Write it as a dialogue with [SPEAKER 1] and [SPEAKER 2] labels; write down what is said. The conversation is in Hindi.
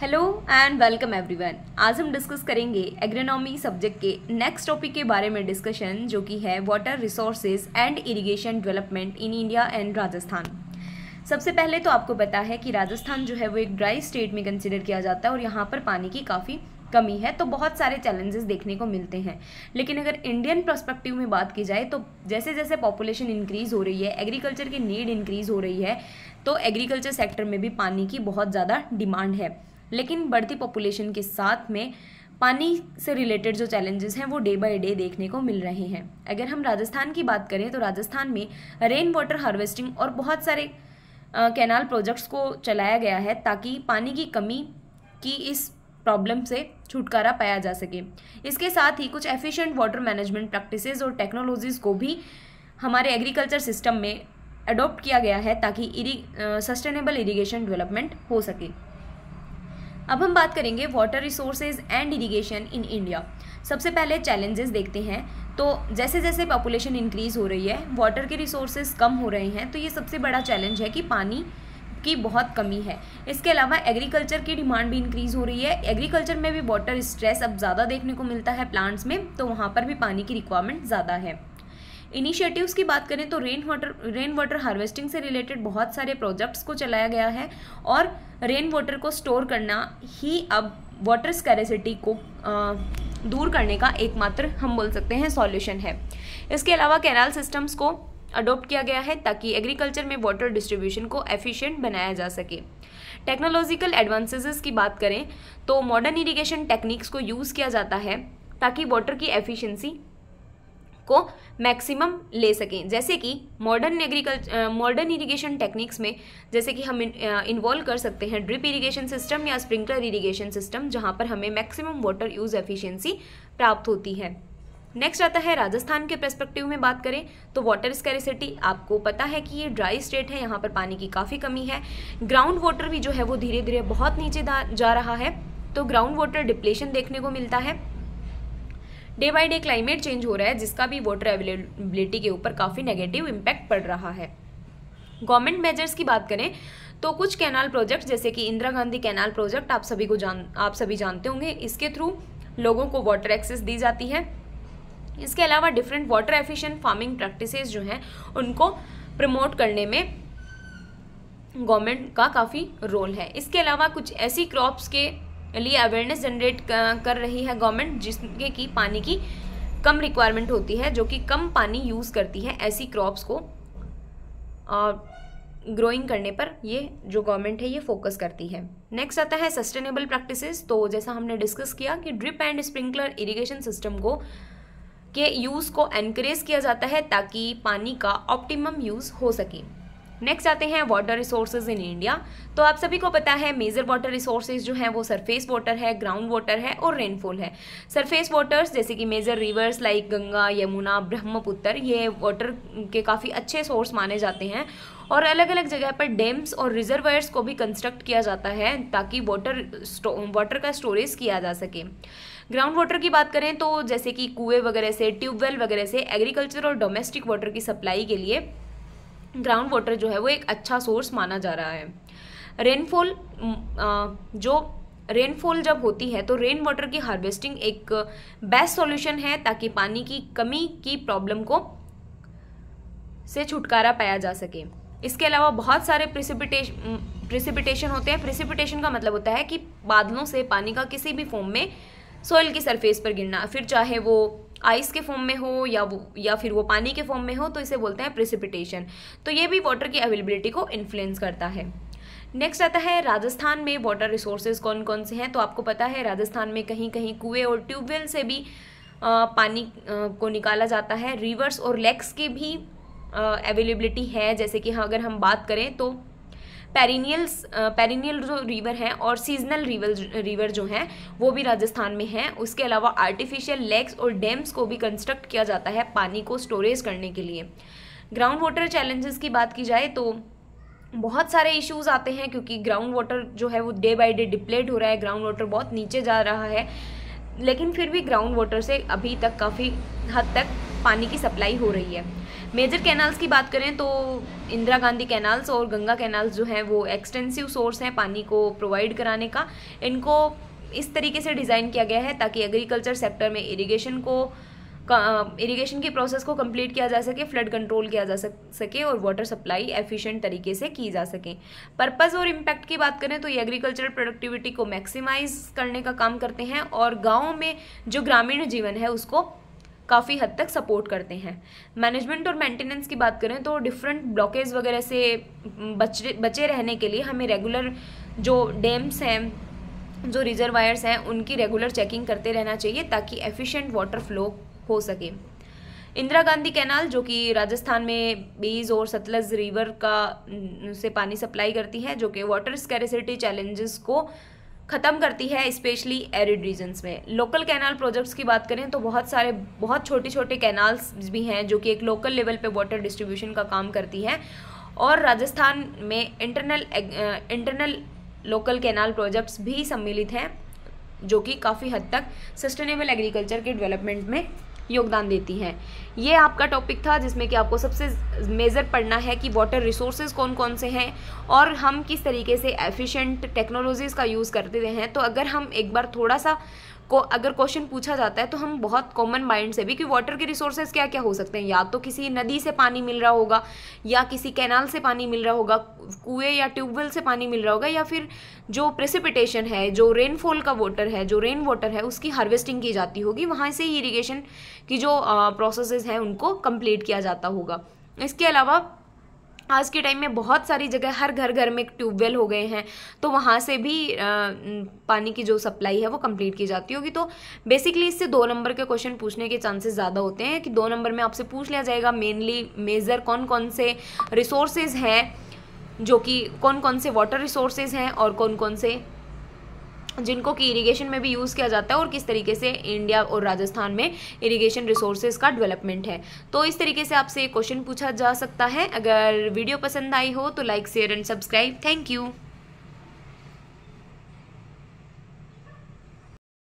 [SPEAKER 1] हेलो एंड वेलकम एवरीवन आज हम डिस्कस करेंगे एग्रोनॉमी सब्जेक्ट के नेक्स्ट टॉपिक के बारे में डिस्कशन जो कि है water resources and irrigation development in India and Rajasthan सबसे पहले तो आपको पता है कि राजस्थान जो है वो एक ड्राई स्टेट में कंसिडर किया जाता है और यहाँ पर पानी की काफ़ी कमी है तो बहुत सारे चैलेंजेस देखने को मिलते हैं लेकिन अगर इंडियन प्रोस्पेक्टिव में बात की जाए तो जैसे जैसे पॉपुलेशन इंक्रीज़ हो रही है एग्रीकल्चर की नीड इंक्रीज़ हो रही है तो एग्रीकल्चर सेक्टर में भी पानी की बहुत ज़्यादा डिमांड है लेकिन बढ़ती पॉपुलेशन के साथ में पानी से रिलेटेड जो चैलेंजेस हैं वो डे बाय डे देखने को मिल रहे हैं अगर हम राजस्थान की बात करें तो राजस्थान में रेन वाटर हार्वेस्टिंग और बहुत सारे कैनाल प्रोजेक्ट्स को चलाया गया है ताकि पानी की कमी की इस प्रॉब्लम से छुटकारा पाया जा सके इसके साथ ही कुछ एफिशिएंट वाटर मैनेजमेंट प्रैक्टिसेस और टेक्नोलॉजीज़ को भी हमारे एग्रीकल्चर सिस्टम में अडोप्ट किया गया है ताकि सस्टेनेबल इरीगेशन डेवलपमेंट हो सके अब हम बात करेंगे water resources and irrigation in India सबसे पहले चैलेंजेस देखते हैं तो जैसे जैसे पॉपुलेशन इंक्रीज़ हो रही है वाटर के रिसोर्सेज कम हो रहे हैं तो ये सबसे बड़ा चैलेंज है कि पानी की बहुत कमी है इसके अलावा एग्रीकल्चर की डिमांड भी इंक्रीज़ हो रही है एग्रीकल्चर में भी वाटर स्ट्रेस अब ज़्यादा देखने को मिलता है प्लांट्स में तो वहाँ पर भी पानी की रिक्वायरमेंट ज़्यादा है इनिशिएटिव्स की बात करें तो rain water rain water harvesting से रिलेटेड बहुत सारे प्रोजेक्ट्स को चलाया गया है और रेन वाटर को स्टोर करना ही अब वाटर स्कैरेसिटी को आ, दूर करने का एकमात्र हम बोल सकते हैं सॉल्यूशन है इसके अलावा कैनाल सिस्टम्स को अडोप्ट किया गया है ताकि एग्रीकल्चर में वाटर डिस्ट्रीब्यूशन को एफिशिएंट बनाया जा सके टेक्नोलॉजिकल एडवांसेस की बात करें तो मॉडर्न इरिगेशन टेक्निक्स को यूज़ किया जाता है ताकि वाटर की एफिशिएंसी को मैक्सिमम ले सकें जैसे कि modern agriculture modern irrigation techniques में जैसे कि हम इन्वॉल्व कर सकते हैं ड्रिप इरिगेशन सिस्टम या स्प्रिंकलर इरिगेशन सिस्टम जहाँ पर हमें मैक्सिमम वाटर यूज़ एफिशिएंसी प्राप्त होती है नेक्स्ट आता है राजस्थान के परस्पेक्टिव में बात करें तो वाटर स्कैरिसिटी आपको पता है कि ये ड्राई स्टेट है यहाँ पर पानी की काफ़ी कमी है ग्राउंड वाटर भी जो है वो धीरे धीरे बहुत नीचे जा रहा है तो ग्राउंड वाटर डिप्लेशन देखने को मिलता है day by day climate change हो रहा है जिसका भी वाटर अवेलेबिलिटी के ऊपर काफ़ी नेगेटिव इम्पैक्ट पड़ रहा है गवर्नमेंट मेजर्स की बात करें तो कुछ कैनाल प्रोजेक्ट जैसे कि इंदिरा गांधी कैनाल प्रोजेक्ट आप सभी को जान आप सभी जानते होंगे इसके थ्रू लोगों को वाटर एक्सेस दी जाती है इसके अलावा different water efficient farming practices जो हैं उनको प्रमोट करने में गवर्नमेंट का काफ़ी रोल है इसके अलावा कुछ ऐसी क्रॉप्स के लिए अवेयरनेस जनरेट कर रही है गवर्नमेंट जिसके कि पानी की कम रिक्वायरमेंट होती है जो कि कम पानी यूज़ करती है ऐसी क्रॉप्स को ग्रोइंग करने पर ये जो गवर्नमेंट है ये फोकस करती है नेक्स्ट आता है सस्टेनेबल प्रैक्टिसेस तो जैसा हमने डिस्कस किया कि drip and sprinkler irrigation system को के यूज़ को एनकरेज किया जाता है ताकि पानी का ऑप्टिमम यूज़ हो सके नेक्स्ट आते हैं वाटर रिसोर्सेज इन इंडिया तो आप सभी को पता है मेजर वाटर रिसोर्सेज जो हैं वो सरफेस वाटर है ग्राउंड वाटर है और रेनफॉल है सरफेस वाटर्स जैसे कि major rivers like Ganga Yamuna Brahmaputra ये वाटर के काफ़ी अच्छे सोर्स माने जाते हैं और अलग अलग जगह पर डैम्स और रिजर्वर्स को भी कंस्ट्रक्ट किया जाता है ताकि वाटर वाटर का स्टोरेज किया जा सके ग्राउंड वाटर की बात करें तो जैसे कि कुएँ वगैरह से ट्यूबवेल वगैरह से एग्रीकल्चर और डोमेस्टिक वाटर की सप्लाई के लिए ग्राउंड वाटर जो है वो एक अच्छा सोर्स माना जा रहा है रेनफॉल जो रेनफॉल जब होती है तो रेन वाटर की हार्वेस्टिंग एक बेस्ट सॉल्यूशन है ताकि पानी की कमी की प्रॉब्लम को से छुटकारा पाया जा सके इसके अलावा बहुत सारे प्रिसिपिटेशन प्रिसिपिटेशन होते हैं प्रिसिपिटेशन का मतलब होता है कि बादलों से पानी का किसी भी फॉर्म में सॉइल की सरफेस पर गिरना फिर चाहे वो आइस के फॉर्म में हो या वो या फिर वो पानी के फॉर्म में हो तो इसे बोलते हैं प्रिसिपिटेशन तो ये भी वाटर की अवेलेबिलिटी को इन्फ्लुएंस करता है नेक्स्ट आता है राजस्थान में वाटर रिसोर्सेज कौन कौन से हैं तो आपको पता है राजस्थान में कहीं कहीं कुएँ और ट्यूबवेल से भी आ, पानी आ, को निकाला जाता है रिवर्स और लेक्स की भी अवेलेबिलिटी है जैसे कि हाँ अगर हम बात करें तो पेरिनियल्स पेरिनियल जो रिवर हैं और सीजनल रिवर रिवर जो हैं वो भी राजस्थान में हैं उसके अलावा आर्टिफिशियल लेक्स और डैम्स को भी कंस्ट्रक्ट किया जाता है पानी को स्टोरेज करने के लिए ग्राउंड वाटर चैलेंजेस की बात की जाए तो बहुत सारे इश्यूज आते हैं क्योंकि ग्राउंड वाटर जो है वो डे बाय डे डिप्लेट हो रहा है ग्राउंड वाटर बहुत नीचे जा रहा है लेकिन फिर भी ग्राउंड वाटर से अभी तक काफ़ी हद तक पानी की सप्लाई हो रही है मेजर कैनाल्स की बात करें तो इंदिरा गांधी कैनाल्स और गंगा कैनाल्स जो हैं वो एक्सटेंसिव सोर्स हैं पानी को प्रोवाइड कराने का इनको इस तरीके से डिज़ाइन किया गया है ताकि एग्रीकल्चर सेक्टर में इरिगेशन को इरिगेशन की प्रोसेस को कंप्लीट किया जा सके फ्लड कंट्रोल किया जा सके और वाटर सप्लाई एफिशिएंट तरीके से की जा सके पर्पज़ और इम्पैक्ट की बात करें तो ये एग्रीकल्चरल प्रोडक्टिविटी को मैक्सिमाइज करने का काम करते हैं और गाँव में जो ग्रामीण जीवन है उसको काफ़ी हद तक सपोर्ट करते हैं मैनेजमेंट और मेंटेनेंस की बात करें तो डिफरेंट ब्लॉकेज वगैरह से बचे बचे रहने के लिए हमें रेगुलर जो डैम्स हैं जो रिजर्वायर्स हैं उनकी रेगुलर चेकिंग करते रहना चाहिए ताकि एफिशिएंट वाटर फ्लो हो सके इंदिरा गांधी कैनाल जो कि राजस्थान में बीज और सतलज रिवर का से पानी सप्लाई करती है जो कि वाटर स्कैरिसिटी चैलेंजेस को ख़त्म करती है स्पेशली एरिड रीजन्स में लोकल कैनाल प्रोजेक्ट्स की बात करें तो बहुत सारे बहुत छोटे छोटे कैनाल्स भी हैं जो कि एक लोकल लेवल पे वाटर डिस्ट्रीब्यूशन का काम करती है और राजस्थान में internal internal local canal projects भी सम्मिलित हैं जो कि काफ़ी हद तक सस्टेनेबल एग्रीकल्चर के डेवलपमेंट में योगदान देती हैं ये आपका टॉपिक था जिसमें कि आपको सबसे मेजर पढ़ना है कि वाटर रिसोर्सेज कौन कौन से हैं और हम किस तरीके से एफिशिएंट टेक्नोलॉजीज़ का यूज़ करते हैं तो अगर हम एक बार थोड़ा सा को अगर क्वेश्चन पूछा जाता है तो हम बहुत कॉमन माइंड से भी कि वाटर के रिसोर्सेज क्या क्या हो सकते हैं या तो किसी नदी से पानी मिल रहा होगा या किसी कैनाल से पानी मिल रहा होगा कुएँ या ट्यूबवेल से पानी मिल रहा होगा या फिर जो प्रेसिपिटेशन है जो रेनफॉल का वाटर है जो रेन वाटर है उसकी हार्वेस्टिंग की जाती होगी वहाँ से ही इरीगेशन की जो प्रोसेस हैं उनको कम्प्लीट किया जाता होगा इसके अलावा आज के टाइम में बहुत सारी जगह हर घर घर में ट्यूबवेल हो गए हैं तो वहाँ से भी आ, पानी की जो सप्लाई है वो कंप्लीट की जाती होगी तो बेसिकली इससे दो नंबर के क्वेश्चन पूछने के चांसेस ज़्यादा होते हैं कि दो नंबर में आपसे पूछ लिया जाएगा मेनली मेजर कौन कौन से रिसोर्सेज हैं जो कि कौन कौन से वाटर रिसोर्सेज हैं और कौन कौन से जिनको कि इरिगेशन में भी यूज़ किया जाता है और किस तरीके से इंडिया और राजस्थान में इरिगेशन रिसोर्सेज का डेवलपमेंट है तो इस तरीके से आपसे क्वेश्चन पूछा जा सकता है अगर वीडियो पसंद आई हो तो like share and subscribe thank you